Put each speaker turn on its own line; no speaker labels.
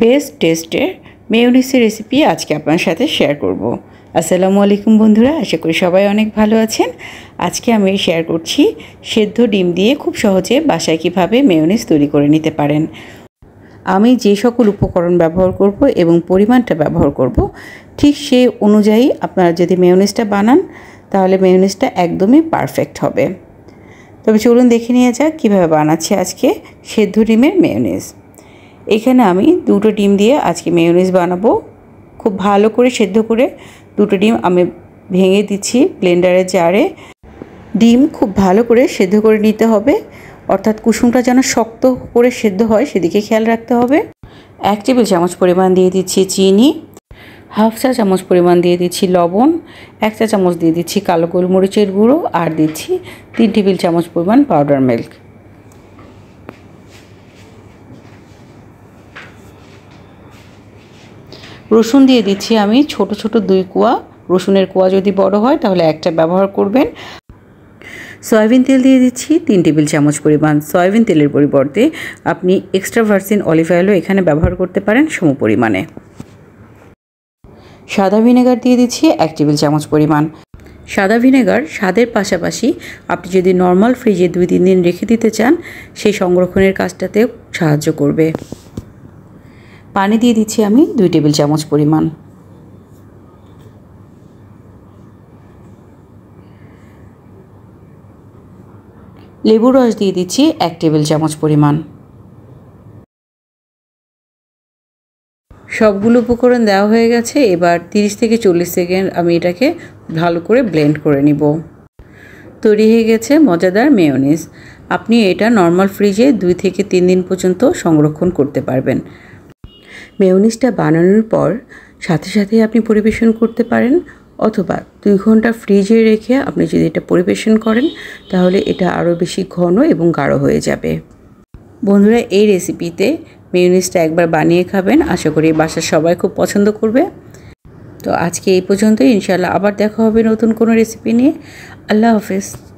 Best টেস্টের মেয়নিসের recipe আজকে আপনার সাথে শেয়ার করব। আসসালামু আলাইকুম বন্ধুরা আশা করি সবাই অনেক ভালো আছেন আজকে আমি শেয়ার করছি সেদ্ধ ডিম দিয়ে খুব সহজে বাসায় কীভাবে মেয়নিস তৈরি করে নিতে পারেন আমি যে সকল উপকরণ ব্যবহার করব এবং পরিমাণটা ব্যবহার করব ঠিক সে অনুযায়ী আপনারা যদি মেয়নিসটা বানান তাহলে মেয়নিসটা একদমই পারফেক্ট হবে তবে চলুন দেখে নিয়ে যাক কীভাবে বানাচ্ছে আজকে সেদ্ধ ডিমের মেয়নিস এখানে আমি দুটো ডিম দিয়ে আজকে মেয়োনিজ বানাবো খুব ভালো করে সেদ্ধ করে দুটো ডিম আমি ভেঙে দিচ্ছি ব্লেন্ডারের জারে ডিম খুব ভালো করে সেদ্ধ করে নিতে হবে অর্থাৎ কুসুমটা যেন শক্ত করে সেদ্ধ হয় সেদিকে খেয়াল রাখতে হবে এক টেবিল চামচ পরিমাণ দিয়ে দিচ্ছি চিনি হাফ চা চামচ পরিমাণ দিয়ে দিচ্ছি লবণ এক চা চামচ দিয়ে দিচ্ছি কালো গোলমরিচের গুঁড়ো আর দিচ্ছি তিন টেবিল চামচ পরিমাণ পাউডার মিল্ক রসুন দিয়ে দিচ্ছি আমি ছোট ছোট দুই কুয়া রসুনের কুয়া যদি বড় হয় তাহলে একটা ব্যবহার করবেন সয়াবিন তেল দিয়ে দিচ্ছি তিন টেবিল চামচ পরিমাণ সয়াবিন তেলের পরিবর্তে আপনি এক্সট্রা ভার্সিন অলিভ অয়েলও এখানে ব্যবহার করতে পারেন সম পরিমাণে সাদা ভিনেগার দিয়ে দিচ্ছি এক টেবিল চামচ পরিমাণ সাদা ভিনেগার স্বাদের পাশাপাশি আপনি যদি নর্মাল ফ্রিজে দুই তিন দিন রেখে দিতে চান সেই সংরক্ষণের কাজটাতেও সাহায্য করবে পানি দিয়ে দিচ্ছি আমি দুই টেবিল চামচ পরিমাণ লেবু রস দিয়ে দিচ্ছি এক টেবিল চামচ পরিমাণ সবগুলো উপকরণ দেওয়া হয়ে গেছে এবার তিরিশ থেকে চল্লিশ সেকেন্ড আমি এটাকে ভালো করে ব্লেন্ড করে নিব তৈরি হয়ে গেছে মজাদার মেয়নিস আপনি এটা নর্মাল ফ্রিজে দুই থেকে তিন দিন পর্যন্ত সংরক্ষণ করতে পারবেন মেয়নিজটা বানানোর পর সাথে সাথে আপনি পরিবেশন করতে পারেন অথবা দুই ঘন্টা ফ্রিজে রেখে আপনি যদি এটা পরিবেশন করেন তাহলে এটা আরও বেশি ঘন এবং গাঢ় হয়ে যাবে বন্ধুরা এই রেসিপিতে মেয়নিজটা একবার বানিয়ে খাবেন আশা করি বাসার সবাই খুব পছন্দ করবে তো আজকে এই পর্যন্তই ইনশাল্লাহ আবার দেখা হবে নতুন কোনো রেসিপি নিয়ে আল্লাহ হাফেজ